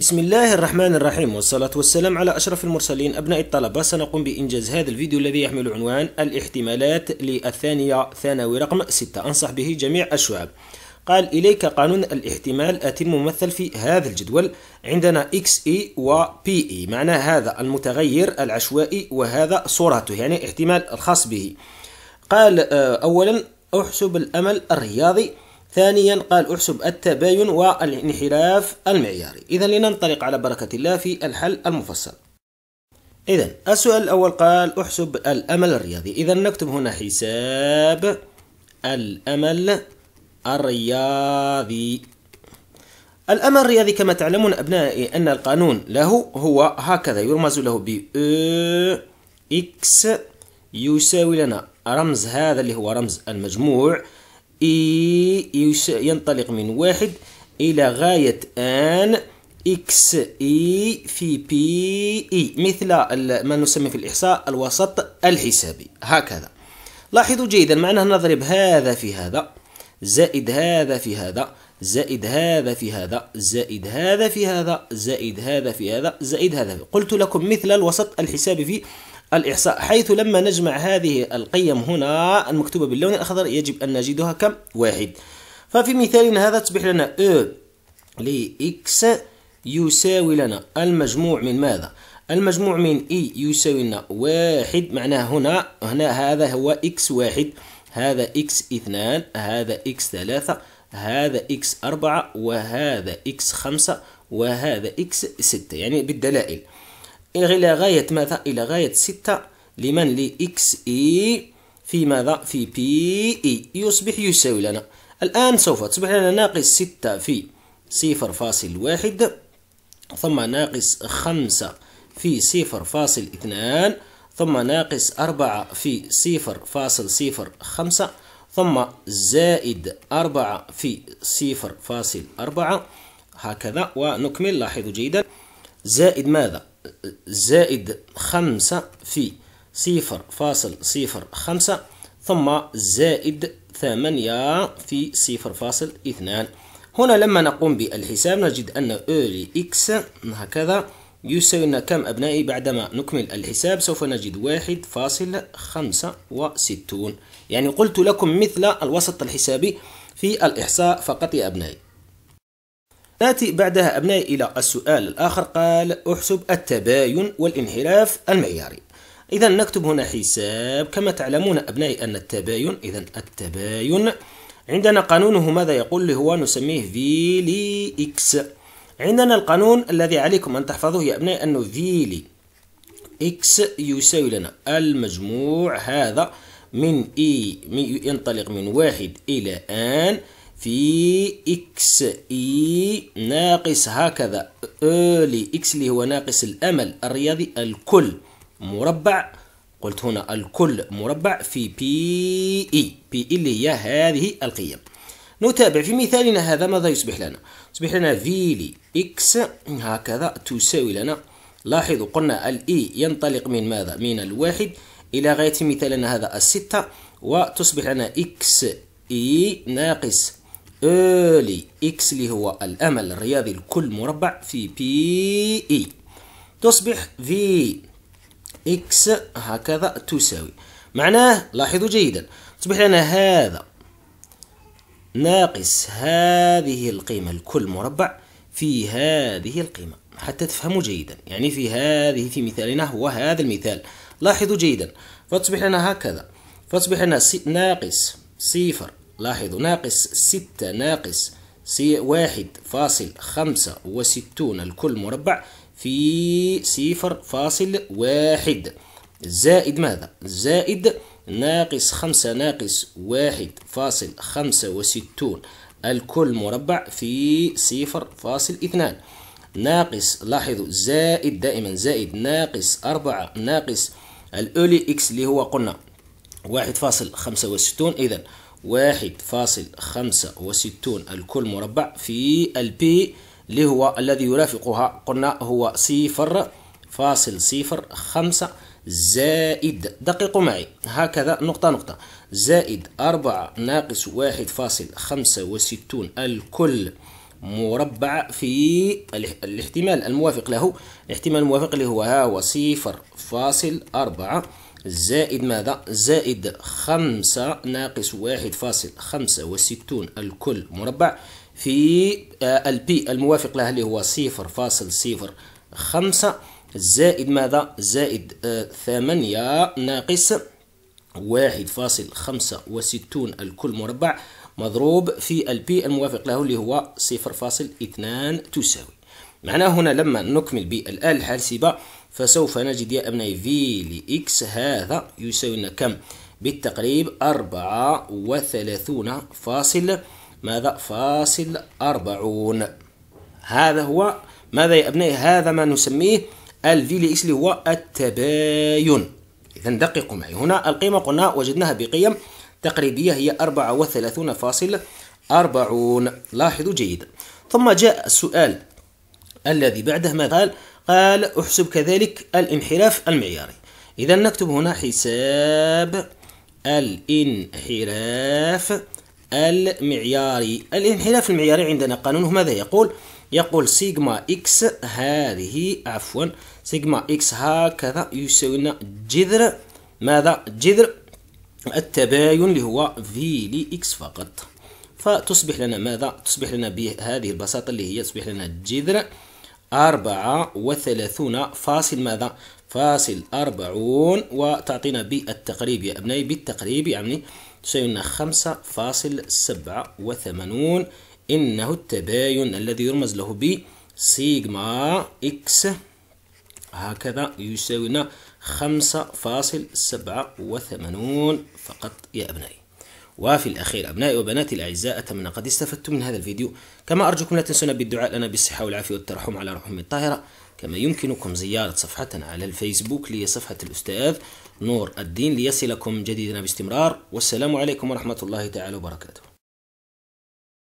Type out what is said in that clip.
بسم الله الرحمن الرحيم والصلاة والسلام على أشرف المرسلين أبناء الطلبة سنقوم بإنجاز هذا الفيديو الذي يحمل عنوان الاحتمالات للثانية ثانوي رقم 6 أنصح به جميع الشعب قال إليك قانون الاحتمال آتي الممثل في هذا الجدول عندنا XE و PE معنى هذا المتغير العشوائي وهذا صورته يعني احتمال الخاص به قال آه، أولا أحسب الأمل الرياضي ثانيا قال احسب التباين والانحراف المعياري إذا لننطلق على بركة الله في الحل المفصل إذا السؤال الأول قال احسب الأمل الرياضي إذا نكتب هنا حساب الأمل الرياضي الأمل الرياضي كما تعلمون أبنائي أن القانون له هو هكذا يرمز له ب إكس يساوي لنا رمز هذا اللي هو رمز المجموع إي ينطلق من واحد إلى غاية أن إكس إي في بي إي مثل ما نسمي في الإحصاء الوسط الحسابي هكذا لاحظوا جيدا معنا نضرب هذا في هذا زائد هذا في هذا زائد هذا في هذا زائد هذا في هذا زائد هذا في هذا زائد هذا في قلت لكم مثل الوسط الحسابي في الإحصاء حيث لما نجمع هذه القيم هنا المكتوبة باللون الأخضر يجب أن نجدها كم؟ واحد ففي مثالنا هذا تصبح لنا أ لإكس يساوي لنا المجموع من ماذا؟ المجموع من إي يساوي لنا واحد معناه هنا هنا هذا هو إكس واحد هذا إكس اثنان هذا إكس ثلاثة هذا إكس أربعة وهذا إكس خمسة وهذا إكس ستة يعني بالدلائل إلى غاية ماذا إلى غاية ستة لمن لإكس إي في ماذا في بي إي يصبح يساوي لنا الآن سوف تصبح لنا ناقص ستة في صفر فاصل واحد ثم ناقص خمسة في صفر فاصل اثنان ثم ناقص أربعة في صفر فاصل صفر خمسة ثم زائد أربعة في صفر فاصل أربعة هكذا ونكمل لاحظوا جيدا زائد ماذا زائد خمسة في صفر فاصل صفر خمسة ثم زائد ثمانية في صفر فاصل اثنان هنا لما نقوم بالحساب نجد أن أولي إكس هكذا يساوي لنا كم أبنائي بعدما نكمل الحساب سوف نجد واحد فاصل خمسة وستون يعني قلت لكم مثل الوسط الحسابي في الإحصاء فقط يا أبنائي آتي بعدها أبنائي إلى السؤال الآخر قال أحسب التباين والانحراف المعياري إذا نكتب هنا حساب كما تعلمون أبنائي أن التباين إذا التباين عندنا قانونه ماذا يقول هو نسميه في لي إكس عندنا القانون الذي عليكم أن تحفظوه يا أبنائي أنه في لي إكس يساوي لنا المجموع هذا من إي e، ينطلق من واحد إلى آن في إكس إي ناقص هكذا لي إكس اللي هو ناقص الأمل الرياضي الكل مربع قلت هنا الكل مربع في بي إي بي إي اللي هي هذه القيم نتابع في مثالنا هذا ماذا يصبح لنا يصبح لنا في لي إكس هكذا تساوي لنا لاحظوا قلنا الإي e ينطلق من ماذا من الواحد إلى غاية مثالنا هذا الستة وتصبح لنا إكس إي e ناقص لي اكس اللي هو الأمل الرياضي لكل مربع في بي اي e. تصبح في اكس هكذا تساوي معناه لاحظوا جيدا تصبح لنا هذا ناقص هذه القيمة لكل مربع في هذه القيمة حتى تفهموا جيدا يعني في هذه في مثالنا هو هذا المثال لاحظوا جيدا فتصبح لنا هكذا فتصبح لنا ناقص صفر لاحظوا ناقص ستة ناقص واحد فاصل خمسة وستون الكل مربع في صفر فاصل واحد زائد ماذا؟ زائد ناقص خمسة ناقص واحد فاصل خمسة وستون الكل مربع في صفر فاصل اثنان ناقص لاحظوا زائد دائما زائد ناقص أربعة ناقص الأولي إكس اللي هو قلنا واحد فاصل خمسة وستون إذا واحد فاصل خمسة وستون الكل مربع في البي اللي هو الذي يرافقها قلنا هو صفر فاصل صفر خمسة زائد دققوا معي هكذا نقطة نقطة زائد أربعة ناقص واحد فاصل خمسة وستون الكل مربع في الاحتمال الموافق له الاحتمال الموافق اللي هو ها هو صفر فاصل أربعة زائد ماذا زائد خمسة ناقص واحد فاصل خمسة وستون الكل مربع في آه، البي الموافق لها اللي هو صفر فاصل صفر خمسة زائد ماذا زائد آه، ثمانية ناقص واحد فاصل خمسة وستون الكل مربع مضروب في البي الموافق له اللي هو صفر فاصل اثنان تساوي معناه هنا لما نكمل بالآلة الحاسبة فسوف نجد يا أبنائي في لإكس هذا يساوي لنا كم بالتقريب أربعة وثلاثون فاصل ماذا فاصل أربعون هذا هو ماذا يا أبنائي هذا ما نسميه الفي لإكس اللي هو التباين إذا دققوا معي هنا القيمة قلنا وجدناها بقيم تقريبية هي 34.40 لاحظوا جيدا ثم جاء السؤال الذي بعده ما قال قال احسب كذلك الانحراف المعياري إذا نكتب هنا حساب الانحراف المعياري الانحراف المعياري عندنا قانونه ماذا يقول؟ يقول سيجما إكس هذه عفوا سيجما إكس هكذا يساوي لنا جذر ماذا؟ جذر التباين اللي هو في لإكس فقط فتصبح لنا ماذا؟ تصبح لنا بهذه البساطة اللي هي تصبح لنا جذر أربعة وثلاثون فاصل ماذا فاصل أربعون وتعطينا بالتقريب يا أبنائي بالتقريب يعني تساوينا خمسة فاصل سبعة وثمانون إنه التباين الذي يرمز له ب سيجما إكس هكذا يساوينا خمسة فاصل سبعة وثمانون فقط يا أبنائي وفي الأخير أبنائي وبناتي الأعزاء أتمنى قد استفدتم من هذا الفيديو كما أرجوكم لا تنسونا بالدعاء لنا بالصحة والعافية والترحم على رحم الطاهرة كما يمكنكم زيارة صفحتنا على الفيسبوك لصفحة الأستاذ نور الدين ليصلكم جديدنا باستمرار والسلام عليكم ورحمة الله تعالى وبركاته